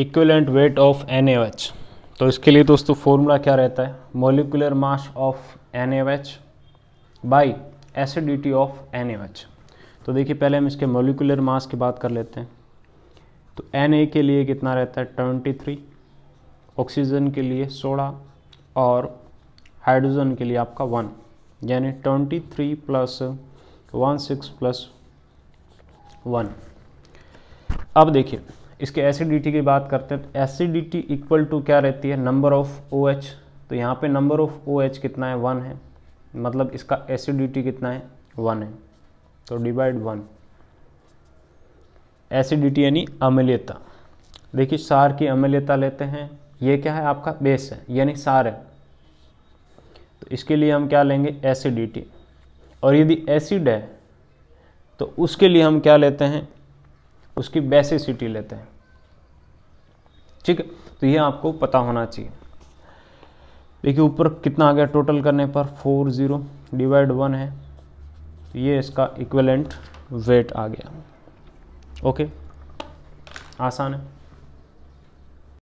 equivalent weight of N तो इसके लिए दोस्तों फॉर्मूला क्या रहता है molecular mass of N A H by acidity of N H तो देखिए पहले हम इसके मोलिकुलर मास की बात कर लेते हैं तो एन ए के लिए कितना रहता है ट्वेंटी थ्री ऑक्सीजन के लिए सोडा और हाइड्रोजन के लिए आपका वन यानी twenty three plus one six plus one अब देखिए इसके एसिडिटी की बात करते हैं तो एसिडिटी इक्वल टू क्या रहती है नंबर ऑफ ओ एच तो यहाँ पे नंबर ऑफ ओ एच कितना है वन है मतलब इसका एसिडिटी कितना है वन है तो डिवाइड वन एसिडिटी यानी अम्लीयता देखिए सार की अम्लीयता लेते हैं ये क्या है आपका बेस है यानी सार है तो इसके लिए हम क्या लेंगे एसिडिटी और यदि एसिड है तो उसके लिए हम क्या लेते हैं उसकी बेसिसिटी लेते हैं ठीक है तो ये आपको पता होना चाहिए देखिए ऊपर कितना आ गया टोटल करने पर फोर ज़ीरो डिवाइड वन है तो ये इसका इक्वलेंट वेट आ गया ओके आसान है